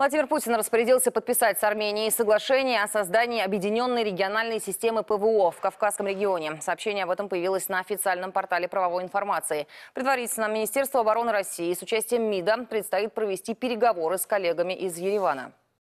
Владимир Путин распорядился подписать с Арменией соглашение о создании объединенной региональной системы ПВО в Кавказском регионе. Сообщение об этом появилось на официальном портале правовой информации. Предварительно Министерство обороны России с участием МИДа предстоит провести переговоры с коллегами из Еревана.